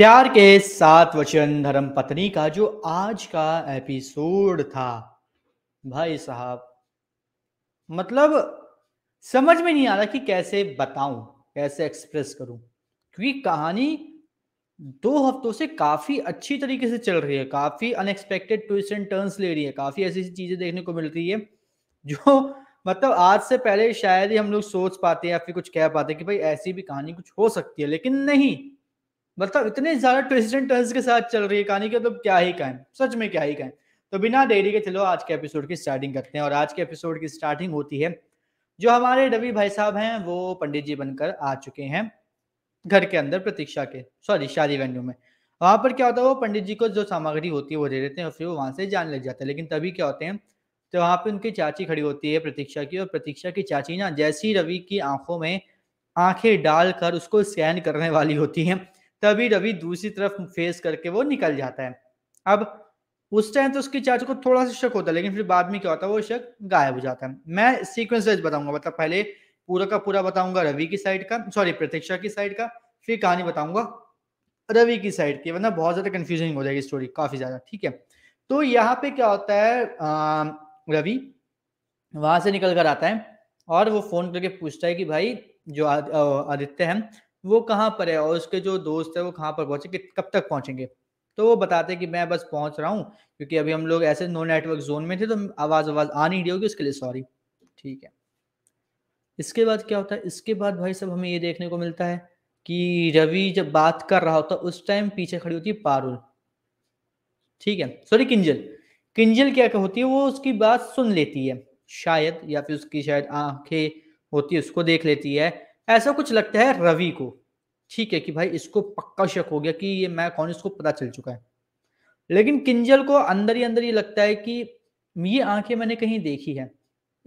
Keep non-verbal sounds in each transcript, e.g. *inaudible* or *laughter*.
प्यार के सात वचन धर्म पत्नी का जो आज का एपिसोड था भाई साहब मतलब समझ में नहीं आ रहा कि कैसे बताऊं कैसे एक्सप्रेस करूं क्योंकि कहानी दो हफ्तों से काफी अच्छी तरीके से चल रही है काफी अनएक्सपेक्टेड ट्विस्ट एंड टर्न्स ले रही है काफी ऐसी ऐसी चीजें देखने को मिल रही है जो मतलब आज से पहले शायद ही हम लोग सोच पाते हैं या फिर कुछ कह पाते हैं कि भाई ऐसी भी कहानी कुछ हो सकती है लेकिन नहीं मतलब इतने ज्यादा ट्विस्ट एंड टर्न्स के साथ चल रही है कहानी की तो क्या ही कहें सच में क्या ही कहें तो बिना देरी के चलो आज के एपिसोड की स्टार्टिंग करते हैं और आज के एपिसोड की स्टार्टिंग होती है जो हमारे रवि भाई साहब हैं वो पंडित जी बनकर आ चुके हैं घर के अंदर प्रतीक्षा के सॉरी शादी वेन्यू में वहां पर क्या होता है वो पंडित जी को जो सामग्री होती है वो दे देते हैं और फिर वो वहां से जान लग जाते हैं लेकिन तभी क्या होते हैं तो वहां पे उनकी चाची खड़ी होती है प्रतीक्षा की और प्रतीक्षा की चाची ना जैसी रवि की आंखों में आंखें डालकर उसको स्कैन करने वाली होती है तभी रवि दूसरी तरफ फेस करके वो निकल जाता है अब उस टाइम तो उसकी चार्ज को थोड़ा सा शक होता है लेकिन फिर बाद में क्या होता है वो शक गायब हो जाता है मैं सीक्वेंस बताऊंगा मतलब पहले पूरा का पूरा बताऊंगा रवि की साइड का सॉरी प्रतीक्षा की साइड का फिर कहानी बताऊंगा रवि की साइड की वरना बहुत ज्यादा कंफ्यूजिंग हो जाएगी स्टोरी काफी ज्यादा ठीक है तो यहाँ पे क्या होता है रवि वहां से निकल कर आता है और वो फोन करके पूछता है कि भाई जो आदित्य है वो कहाँ पर है और उसके जो दोस्त है वो कहाँ पर पहुंचे कब तक पहुंचेंगे तो वो बताते कि मैं बस पहुंच रहा हूँ क्योंकि अभी हम लोग ऐसे नो नेटवर्क जोन में थे तो आवाज़ आवाज़ आ नहीं रही होगी उसके लिए सॉरी ठीक है इसके बाद क्या होता है इसके बाद भाई सब हमें ये देखने को मिलता है कि रवि जब बात कर रहा होता उस टाइम पीछे खड़ी होती है पारुल ठीक है सॉरी किंजल किंजल क्या होती है वो उसकी बात सुन लेती है शायद या फिर उसकी शायद आंखें होती है उसको देख लेती है ऐसा कुछ लगता है रवि को ठीक है कि भाई इसको पक्का शक हो गया कि ये मैं कौन इसको पता चल चुका है लेकिन किंजल को अंदर ही अंदर ये लगता है कि ये आंखें मैंने कहीं देखी है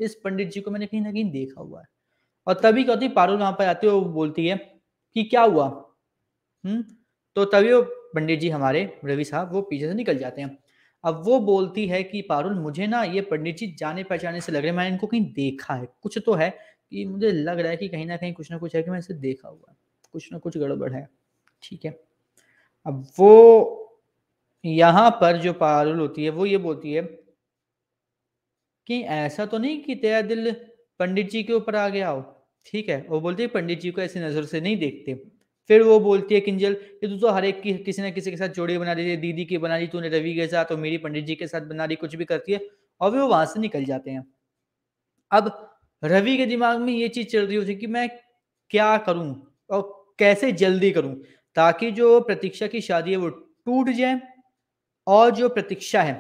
इस पंडित जी को मैंने कहीं ना कहीं देखा हुआ है और तभी कहती पारुल वहां पर आते है वो बोलती है कि क्या हुआ हम्म तो तभी वो पंडित जी हमारे रवि साहब वो पीछे से निकल जाते हैं अब वो बोलती है कि पारुल मुझे ना ये पंडित जी जाने पहचाने से लग रहे हैं मैंने इनको कहीं देखा है कुछ तो है कि मुझे लग रहा है कि कहीं ना कहीं कुछ ना कुछ है कि मैं इसे देखा हुआ है कुछ ना कुछ गड़बड़ है ठीक है अब वो यहाँ पर जो पारुल होती है वो ये बोलती है कि ऐसा तो नहीं कि तेरा दिल पंडित जी के ऊपर आ गया हो ठीक है वो बोलती है पंडित जी को ऐसी नज़र से नहीं देखते फिर वो बोलती है किंजल कि तू तो हर एक की किसी ना किसी के साथ जोड़ी बना रही है दीदी की बना रही तूने रवि के साथ और मेरी पंडित जी के साथ बना रही कुछ भी करती है और वे वो वहां से निकल जाते हैं अब रवि के दिमाग में ये चीज चल रही होती कि मैं क्या करूं और कैसे जल्दी करूं ताकि जो प्रतीक्षा की शादी है वो टूट जाए और जो प्रतीक्षा है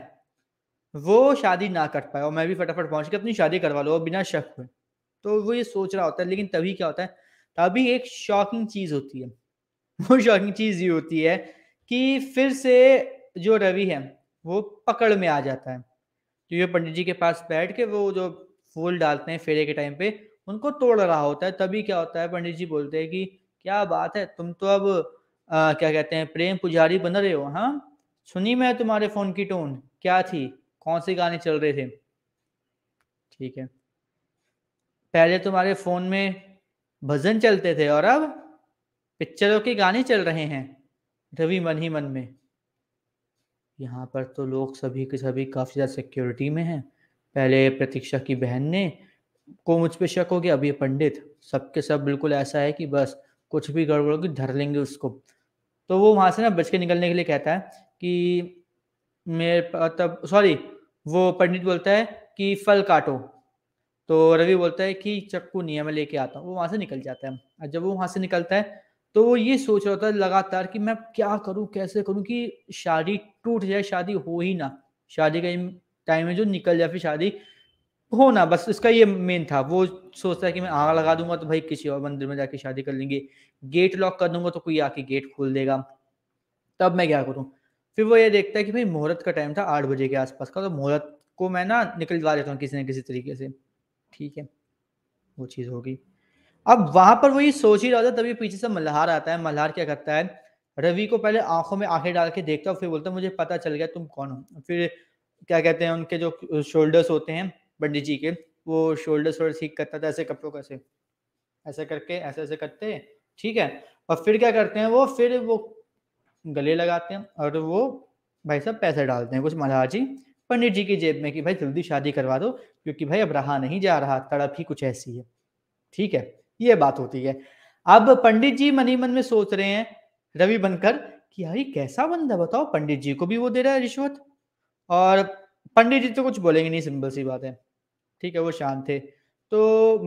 वो शादी ना कर पाए और मैं भी फटाफट पहुंच के अपनी शादी करवा लो बिना शक हुए तो वो ये सोच रहा होता है लेकिन तभी क्या होता है तभी एक शॉकिंग चीज होती है *laughs* वो शॉकिंग चीज ये होती है कि फिर से जो रवि है वो पकड़ में आ जाता है तो ये पंडित जी के पास बैठ के वो जो फूल डालते हैं फेरे के टाइम पे उनको तोड़ रहा होता है तभी क्या होता है पंडित जी बोलते हैं कि क्या बात है तुम तो अब आ, क्या कहते हैं प्रेम पुजारी बन रहे हो हाँ सुनी मैं तुम्हारे फोन की टोन क्या थी कौन से गाने चल रहे थे ठीक है पहले तुम्हारे फोन में भजन चलते थे और अब पिक्चरों के गाने चल रहे हैं रवि मन ही मन में यहाँ पर तो लोग सभी के सभी काफी ज्यादा सिक्योरिटी में हैं पहले प्रतीक्षा की बहन ने को मुझ पर शक हो गया अब ये पंडित सबके सब बिल्कुल ऐसा है कि बस कुछ भी गड़बड़ होगी धर लेंगे उसको तो वो वहाँ से ना बच के निकलने के लिए कहता है कि मेरे तब सॉरी वो पंडित बोलता है कि फल काटो तो रवि बोलता है कि चक्कू नहीं है मैं लेके आता हूँ वो वहाँ से निकल जाता है और जब वो वहाँ से निकलता है तो वो ये सोच रहा होता है लगातार कि मैं क्या करूँ कैसे करूँ कि शादी टूट जाए शादी हो ही ना शादी का टाइम है जो निकल जाए फिर शादी हो ना बस इसका ये मेन था वो सोचता है कि मैं आग लगा दूंगा तो भाई किसी और मंदिर में जाके शादी कर लेंगे गेट लॉक कर दूंगा तो कोई आके गेट खोल देगा तब मैं क्या करूँ फिर वो ये देखता है कि भाई मुहूर्त का टाइम था आठ बजे के आसपास का तो मुहूर्त को मैं ना निकलवा देता हूँ किसी न किसी तरीके से ठीक है वो चीज़ होगी अब वहां पर वो ये सोच ही रहा था तभी पीछे से मल्हार आता है मल्हार क्या करता है रवि को पहले आंखों में आंखें डाल के देखता है फिर बोलता है मुझे पता चल गया तुम कौन हो फिर क्या कहते हैं उनके जो शोल्डर्स होते हैं पंडित जी के वो शोल्डर्स थोड़े ठीक करता था ऐसे कपड़ों का ऐसे ऐसे करके ऐसे ऐसे करते ठीक है और फिर क्या करते हैं वो फिर वो गले लगाते हैं और वो भाई साहब पैसे डालते हैं कुछ जी पंडित जी की जेब में कि भाई जल्दी शादी करवा दो क्योंकि भाई अब रहा नहीं जा रहा तड़प ही कुछ ऐसी है ठीक है ये बात होती है अब पंडित जी मनी मन में सोच रहे हैं रवि बनकर कि यार कैसा बंदा बताओ पंडित जी को भी वो दे रहा है रिश्वत और पंडित जी तो कुछ बोलेंगे नहीं सिंपल सी बात है ठीक है वो शांत थे तो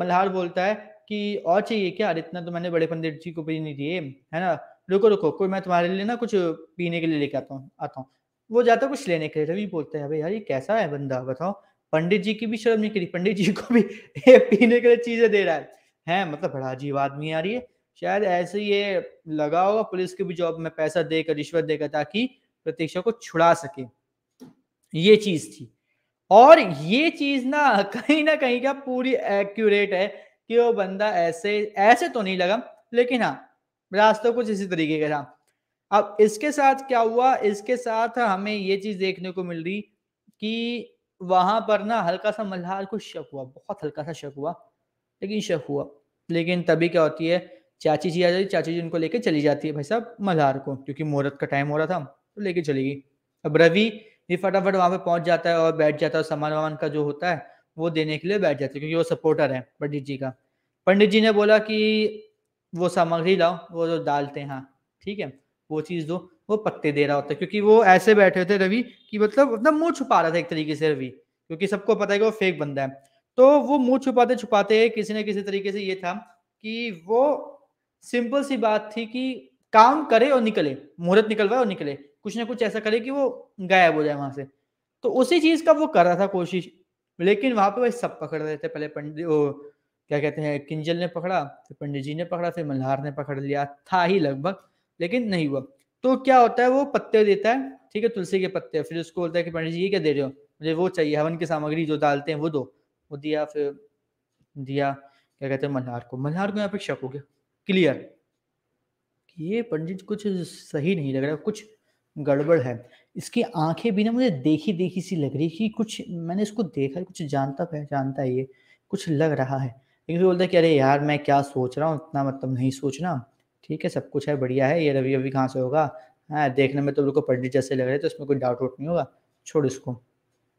मल्हार बोलता है कि और चाहिए क्या इतना तो मैंने बड़े पंडित जी को भी नहीं दिए है ना रुको रुको कोई मैं तुम्हारे लिए ना कुछ पीने के लिए लेके आता हूँ आता हूँ वो जाता कुछ लेने के लिए रवि बोलते हैं भाई यार ये कैसा है बंदा बताओ पंडित जी की भी शर्म नहीं करी पंडित जी को भी *laughs* ये पीने के लिए चीजें दे रहा है है मतलब बड़ा अजीब आदमी यार ये शायद ऐसे ये लगा होगा पुलिस की भी जॉब में पैसा देकर रिश्वत देकर ताकि प्रतीक्षा को छुड़ा सके ये चीज थी और ये चीज ना *laughs* कहीं ना कहीं क्या पूरी एक्यूरेट है कि वो बंदा ऐसे ऐसे तो नहीं लगा लेकिन हाँ रास्ता कुछ इसी तरीके का था अब इसके साथ क्या हुआ इसके साथ हमें ये चीज देखने को मिल रही कि वहां पर ना हल्का सा मल्हार को शक हुआ बहुत हल्का सा शक हुआ लेकिन शक हुआ लेकिन तभी क्या होती है चाची जी आ जाती चाची जी उनको लेके चली जाती है भाई साहब मल्हार को क्योंकि मुहूर्त का टाइम हो रहा था तो लेके चली गई अब रवि ये फटाफट वहाँ पे पहुंच जाता है और बैठ जाता है सामान वामान का जो होता है वो देने के लिए बैठ जाता है क्योंकि वो सपोर्टर है पंडित जी का पंडित जी ने बोला कि वो सामग्री लाओ वो जो डालते हैं हाँ ठीक है वो चीज़ दो वो पत्ते दे रहा होता है क्योंकि वो ऐसे बैठे थे रवि कि मतलब अपना मुंह छुपा रहा था एक तरीके से रवि क्योंकि सबको पता है कि वो फेक बंदा है तो वो मुंह छुपाते छुपाते किसी न किसी तरीके से ये था कि वो सिंपल सी बात थी कि काम करे और निकले मुहूर्त निकलवाए और निकले कुछ ना कुछ ऐसा करे कि वो गायब हो जाए वहां से तो उसी चीज का वो कर रहा था कोशिश लेकिन वहां पे भाई सब पकड़ रहे थे पहले पंडित वो क्या कहते हैं किंजल ने पकड़ा फिर पंडित जी ने पकड़ा फिर मल्हार ने पकड़ लिया था ही लगभग लेकिन नहीं हुआ तो क्या होता है वो पत्ते देता है ठीक है तुलसी के पत्ते फिर उसको बोलता है कि पंडित जी ये क्या दे रहे हो मुझे वो चाहिए हवन की सामग्री जो डालते हैं वो दो वो दिया फिर दिया क्या कहते हैं मल्हार को मल्हार को यहाँ पे शक हो गया क्लियर ये पंडित कुछ सही नहीं लग रहा कुछ गड़बड़ है इसकी आंखें भी ना मुझे देखी देखी सी लग रही कि कुछ मैंने इसको देखा कुछ जानता पहचानता है ये कुछ लग रहा है लेकिन फिर बोलता है कि अरे यार मैं क्या सोच रहा हूँ इतना मतलब नहीं सोचना ठीक है सब कुछ है बढ़िया है ये रवि अभी कहाँ से होगा हाँ देखने में तो बिल्कुल पंडित जैसे लग रहे तो इसमें कोई डाउट वाउट नहीं होगा छोड़ इसको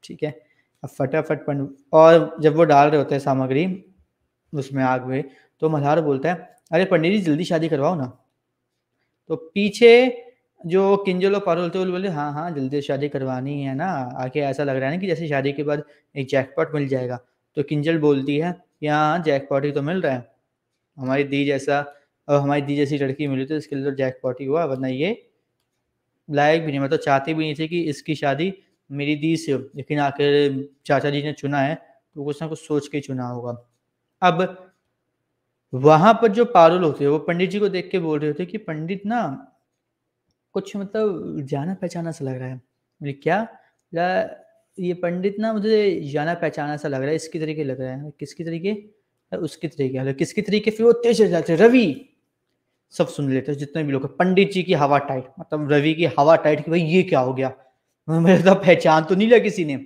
ठीक है अब फटाफट पंडित और जब वो डाल रहे होते हैं सामग्री उसमें आग में तो मल्हार बोलता है अरे पंडित जी जल्दी शादी करवाओ ना तो पीछे जो किंजल और पारुल थे बोले हाँ हाँ जल्दी शादी करवानी है ना आके ऐसा लग रहा है ना कि जैसे शादी के बाद एक जैकपॉट मिल जाएगा तो किंजल बोलती है यहाँ जैकपॉट ही तो मिल रहा है हमारी दी जैसा और हमारी दी जैसी लड़की मिली तो इसके लिए तो जैकपॉट ही हुआ वरना ये लायक भी नहीं मतलब तो चाहती भी नहीं थी कि इसकी शादी मेरी दी से हो लेकिन आखिर चाचा जी ने चुना है तो कुछ ना कुछ सोच के चुना होगा अब वहां पर जो पारुल होते हैं वो पंडित जी को देख के बोल रहे होते कि पंडित ना कुछ मतलब जाना पहचाना सा लग रहा है मैंने क्या बोला ये पंडित ना मुझे जाना पहचाना सा लग रहा है इसकी तरीके लग रहा है किसकी तरीके उसकी तरीके बोले किसकी तरीके फिर वो तेज जाते रवि सब सुन लेते हैं जितने भी लोग पंडित जी की हवा टाइट मतलब रवि की हवा टाइट कि भाई ये क्या हो गया मेरे तो पहचान तो नहीं लिया किसी ने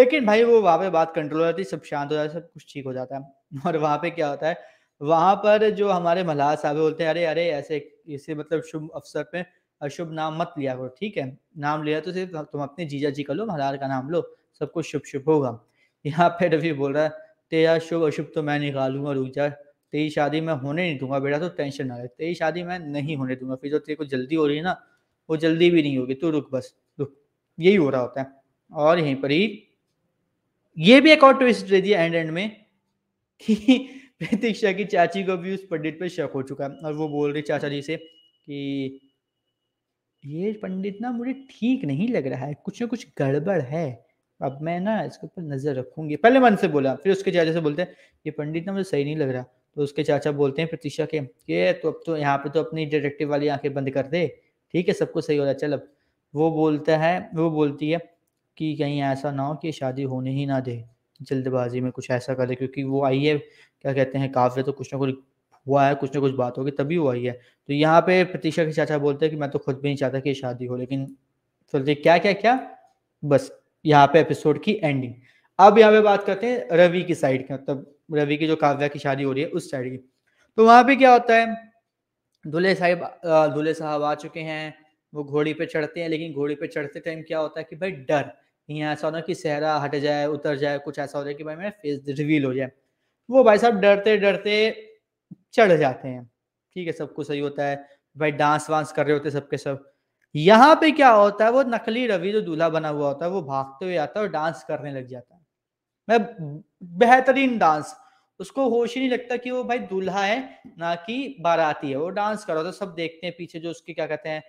लेकिन भाई वो वहाँ पे बात कंट्रोल हो जाती है सब शांत हो जाता है सब कुछ ठीक हो जाता है और वहाँ पे क्या होता है वहाँ पर जो हमारे मल्हार साहब बोलते हैं अरे अरे ऐसे ऐसे मतलब शुभ अवसर पे अशुभ नाम मत लिया करो ठीक है नाम लिया तो सिर्फ तुम अपने जीजा जी का लो महाराज का नाम लो सब कुछ शुभ शुभ होगा यहाँ पे रवि बोल रहा है तेरा शुभ अशुभ तो मैं निकालूंगा रुक जा तेरी शादी मैं होने नहीं दूंगा बेटा तो टेंशन ना ले तेरी शादी मैं नहीं होने दूंगा फिर जो तेरे को जल्दी हो रही है ना वो जल्दी भी नहीं होगी तू रुक बस रुक यही हो रहा होता है और यहीं पर ही ये भी एक और ट्विस्ट दे दिया एंड एंड में कि *laughs* प्रतीक्षा की चाची को भी उस पंडित पे शक हो चुका है और वो बोल रही चाचा जी से कि ये पंडित ना मुझे ठीक नहीं लग रहा है कुछ ना कुछ गड़बड़ है अब मैं ना इसके ऊपर नजर रखूंगी पहले मन से बोला फिर उसके चाचा से बोलते हैं ये पंडित ना मुझे सही नहीं लग रहा तो उसके चाचा बोलते हैं प्रतीक्षा के ये तो अब तो यहाँ पे तो अपनी डिटेक्टिव वाली आंखें बंद कर दे ठीक है सबको सही हो रहा है चल अब वो बोलता है वो बोलती है कि कहीं ऐसा ना हो कि शादी होने ही ना दे जल्दबाजी में कुछ ऐसा कर दे क्योंकि वो आई है क्या कहते हैं काफ़ी तो कुछ ना कुछ हुआ है कुछ ना कुछ बात होगी तभी हुआ ही है तो यहाँ पे प्रतीक्षा के चाचा बोलते हैं कि मैं तो खुद भी नहीं चाहता कि शादी हो लेकिन सोचते क्या क्या क्या बस यहाँ पे एपिसोड की एंडिंग अब यहाँ पे बात करते हैं रवि की साइड की मतलब रवि की जो काव्या की शादी हो रही है उस साइड की तो वहां पे क्या होता है दूल्हे साहिब दूल्हे साहब आ चुके हैं वो घोड़ी पे चढ़ते हैं लेकिन घोड़ी पे चढ़ते टाइम क्या होता है कि भाई डर यहाँ ऐसा होना कि सहरा हट जाए उतर जाए कुछ ऐसा हो जाए कि भाई मेरा फेस रिवील हो जाए तो वो भाई साहब डरते डरते चढ़ जाते हैं ठीक है सबको सही होता है भाई डांस वांस कर रहे होते सबके सब यहाँ पे क्या होता है वो नकली रवि जो दूल्हा बना हुआ होता है वो भागते हुए आता है और डांस करने लग जाता है मैं बेहतरीन डांस उसको होश ही नहीं लगता कि वो भाई दूल्हा है ना कि बाराती है वो डांस कर रहा होता सब देखते हैं पीछे जो उसके क्या कहते हैं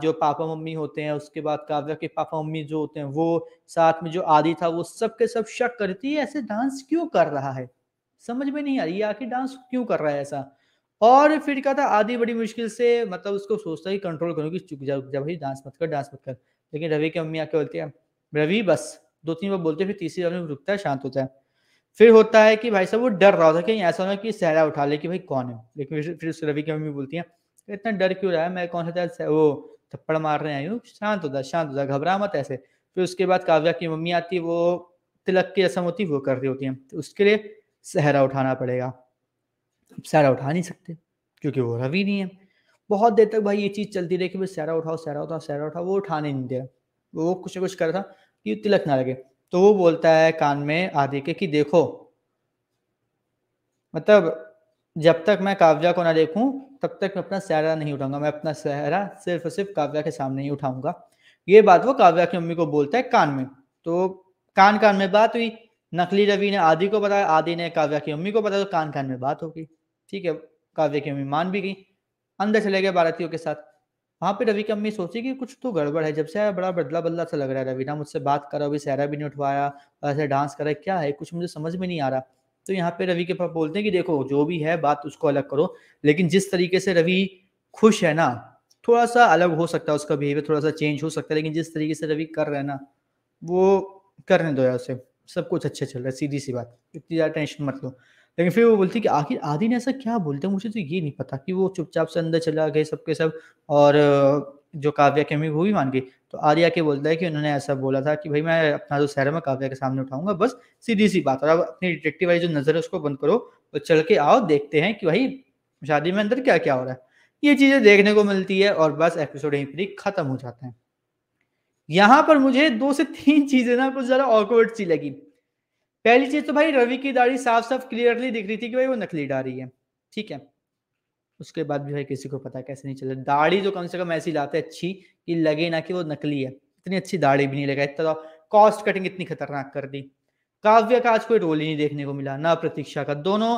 जो पापा मम्मी होते हैं उसके बाद काव्या के पापा मम्मी जो होते हैं वो साथ में जो आदि था वो सब के सब शक करती है ऐसे डांस क्यों कर रहा है समझ में नहीं आ रही आखिर डांस क्यों कर रहा है ऐसा और फिर क्या था आधी बड़ी मुश्किल से मतलब उसको सोचता ही कंट्रोल करो कि चुप जा जा भाई डांस मत कर डांस मत कर लेकिन रवि की मम्मी आके बोलती है रवि बस दो तीन बार बोलते हैं फिर तीसरी बार में रुकता है शांत होता है फिर होता है कि भाई साहब वो डर रहा होता है कहीं ऐसा ना कि सहरा उठा ले कि भाई कौन है लेकिन फिर उस रवि की मम्मी बोलती है इतना डर क्यों रहा है मैं कौन सा वो थप्पड़ मारने आई हूँ शांत होता है शांत होता घबरा मत ऐसे फिर उसके बाद काव्या की मम्मी आती वो तिलक की रसम होती वो कर रही होती है तो उसके लिए सहरा उठाना पड़ेगा सहरा उठा नहीं सकते क्योंकि वो रवि नहीं है बहुत देर तक भाई ये चीज़ चलती रही कि भाई सहरा उठाओ सहरा उठाओ सहरा उठाओ वो उठाने नहीं दे रहा वो कुछ ना कुछ कर रहा था कि तिलक ना लगे तो वो बोलता है कान में आदि के कि देखो मतलब जब तक मैं काव्या को ना देखूं तब तक मैं अपना सहरा नहीं उठाऊंगा मैं अपना सहरा सिर्फ और सिर्फ काव्या के सामने ही उठाऊंगा ये बात वो काव्या की मम्मी को बोलता है कान में तो कान कान में बात हुई नकली रवि ने आदि को बताया आदि ने काव्या की मम्मी को बताया तो कान कान में बात होगी ठीक है काव्या की मम्मी मान भी गई अंदर चले गए भारतीयों के साथ वहां पे रवि की अम्मी सोची कि कुछ तो गड़बड़ है जब से आया बड़ा बदला बदला सा लग रहा है रवि ना मुझसे बात करा अभी सहरा भी नहीं उठवाया ऐसे डांस करा क्या है कुछ मुझे समझ में नहीं आ रहा तो यहाँ पे रवि के पापा बोलते हैं कि देखो जो भी है बात उसको अलग करो लेकिन जिस तरीके से रवि खुश है ना थोड़ा सा अलग हो सकता है उसका बिहेवियर थोड़ा सा चेंज हो सकता है लेकिन जिस तरीके से रवि कर रहे हैं ना वो करने दो यार उसे सब कुछ अच्छा चल रहा है सीधी सी बात इतनी ज़्यादा टेंशन मत लो लेकिन फिर वो बोलती कि आखिर आदि ने ऐसा क्या बोलते मुझे तो ये नहीं पता कि वो चुपचाप से अंदर चला गए सबके सब और जो काव्या के हमें वो भी मान गई तो आर्या के बोलता है कि उन्होंने ऐसा बोला था कि भाई मैं अपना जो तो सहरा में काव्या के सामने उठाऊंगा बस सीधी सी बात और अब अपनी डिटेक्टिव वाली जो नज़र है उसको बंद करो और चल के आओ देखते हैं कि भाई शादी में अंदर क्या क्या हो रहा है ये चीज़ें देखने को मिलती है और बस एपिसोड यहीं पर ही खत्म हो जाते हैं यहां पर मुझे दो से तीन चीजें ना कुछ ज्यादा ऑकवर्ड सी लगी पहली चीज तो भाई रवि की दाढ़ी साफ साफ क्लियरली दिख रही थी कि भाई वो नकली दाढ़ी है ठीक है उसके बाद भी भाई किसी को पता कैसे नहीं चला दाढ़ी जो तो कम से कम ऐसी लाते अच्छी कि लगे ना कि वो नकली है इतनी अच्छी दाढ़ी भी नहीं लगा इतना कॉस्ट तो कटिंग इतनी खतरनाक कर दी काव्य का आज कोई रोल ही नहीं देखने को मिला ना प्रतीक्षा का दोनों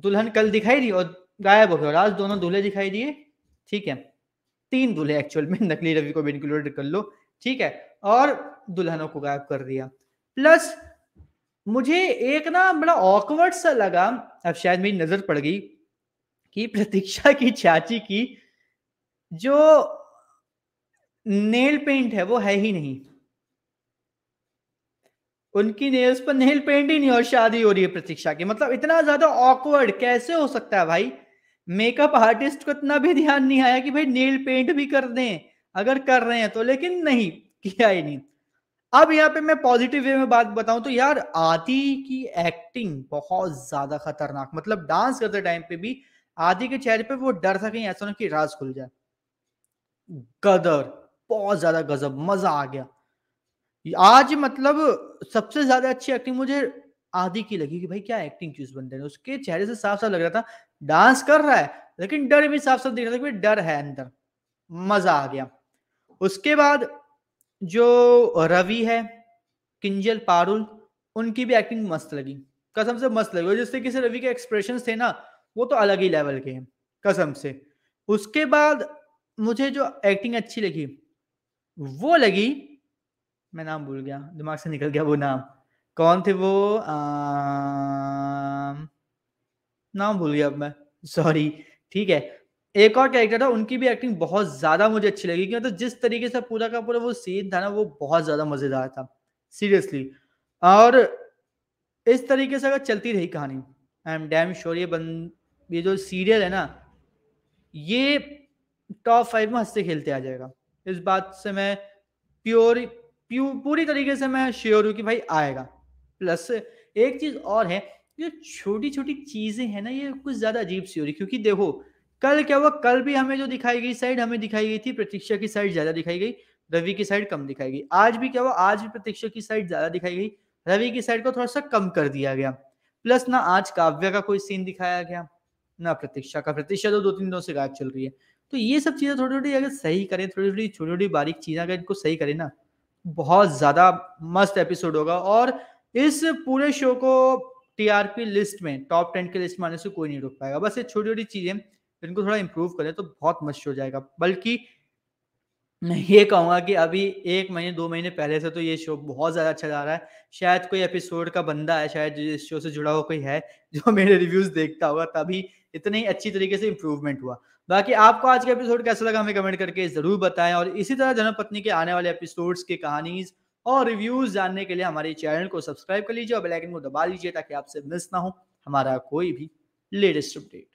दुल्हन कल दिखाई दी और गायब हो गए और आज दोनों दूल्हे दिखाई दिए ठीक है तीन दूल्हे एक्चुअल में नकली रवि को भी इंक्लूडेड कर लो ठीक है और दुल्हनों को गायब कर दिया प्लस मुझे एक ना बड़ा ऑकवर्ड सा लगा अब शायद मेरी नजर पड़ गई कि प्रतीक्षा की चाची की जो नेल पेंट है वो है ही नहीं उनकी नेल्स पर नेल पेंट ही नहीं और शादी हो रही है प्रतीक्षा की मतलब इतना ज्यादा ऑकवर्ड कैसे हो सकता है भाई मेकअप आर्टिस्ट को इतना भी ध्यान नहीं आया कि भाई नेल पेंट भी कर दें अगर कर रहे हैं तो लेकिन नहीं किया ही नहीं अब यहाँ पे मैं पॉजिटिव वे में बात बताऊं तो यार आदि की एक्टिंग बहुत ज्यादा खतरनाक मतलब डांस करते टाइम पे भी आदि के चेहरे पे वो डर था कहीं ऐसा ना कि राज खुल जाए गदर बहुत ज्यादा गजब मजा आ गया आज मतलब सबसे ज्यादा अच्छी एक्टिंग मुझे आदि की लगी कि भाई क्या एक्टिंग चूज बन रहे उसके चेहरे से साफ साफ लग रहा था डांस कर रहा है लेकिन डर भी साफ साफ दिख रहा था कि डर है अंदर मजा आ गया उसके बाद जो रवि है किंजल पारुल उनकी भी एक्टिंग मस्त लगी कसम से मस्त लगी जिस तरीके से रवि के एक्सप्रेशन थे ना वो तो अलग ही लेवल के हैं कसम से उसके बाद मुझे जो एक्टिंग अच्छी लगी वो लगी मैं नाम भूल गया दिमाग से निकल गया वो नाम कौन थे वो आ, नाम भूल गया अब मैं सॉरी ठीक है एक और कैरेक्टर था उनकी भी एक्टिंग बहुत ज्यादा मुझे अच्छी लगी क्योंकि तो जिस तरीके से पूरा का पूरा वो सीन था ना वो बहुत ज्यादा मजेदार था सीरियसली और इस तरीके से अगर चलती रही कहानी आई एम डैम श्योर ये बन ये जो सीरियल है ना ये टॉप फाइव में हंसते खेलते आ जाएगा इस बात से मैं प्योर प्यू पूरी तरीके से मैं श्योर हूँ कि भाई आएगा प्लस एक चीज और है जो छोटी छोटी चीजें हैं ना ये कुछ ज्यादा अजीब सी हो रही क्योंकि देखो कल क्या हुआ कल भी हमें जो दिखाई गई साइड हमें दिखाई गई थी प्रतीक्षा की साइड ज्यादा दिखाई गई रवि की साइड कम दिखाई गई आज भी क्या हुआ आज भी प्रतीक्षा की साइड ज्यादा दिखाई गई रवि की साइड को थोड़ा सा कम कर दिया गया प्लस ना आज काव्य का कोई सीन दिखाया गया ना प्रतीक्षा का प्रतीक्षा तो दो तीन दिनों से गायब चल रही है तो ये सब चीजें थोड़ी थोड़ी अगर सही करें थोड़ी थोड़ी छोटी छोटी बारीक चीजें अगर इनको सही करें ना बहुत ज्यादा मस्त एपिसोड होगा और इस पूरे शो को टीआरपी लिस्ट में टॉप टेन के लिस्ट में आने से कोई नहीं रोक पाएगा बस ये छोटी छोटी चीजें इनको थोड़ा इम्प्रूव करें तो बहुत मस्त हो जाएगा बल्कि मैं ये कहूँगा कि अभी एक महीने दो महीने पहले से तो ये शो बहुत ज़्यादा अच्छा जा रहा है शायद कोई एपिसोड का बंदा है शायद इस शो से जुड़ा हुआ कोई है जो *laughs* मेरे रिव्यूज़ देखता होगा तभी इतनी अच्छी तरीके से इम्प्रूवमेंट हुआ बाकी आपको आज का एपिसोड कैसा लगा हमें कमेंट करके ज़रूर बताएं और इसी तरह जन्मपत्नी के आने वाले एपिसोड्स की कहानीज़ और रिव्यूज़ जानने के लिए हमारे चैनल को सब्सक्राइब कर लीजिए और बेलाइकन को दबा लीजिए ताकि आपसे मिस ना हो हमारा कोई भी लेटेस्ट अपडेट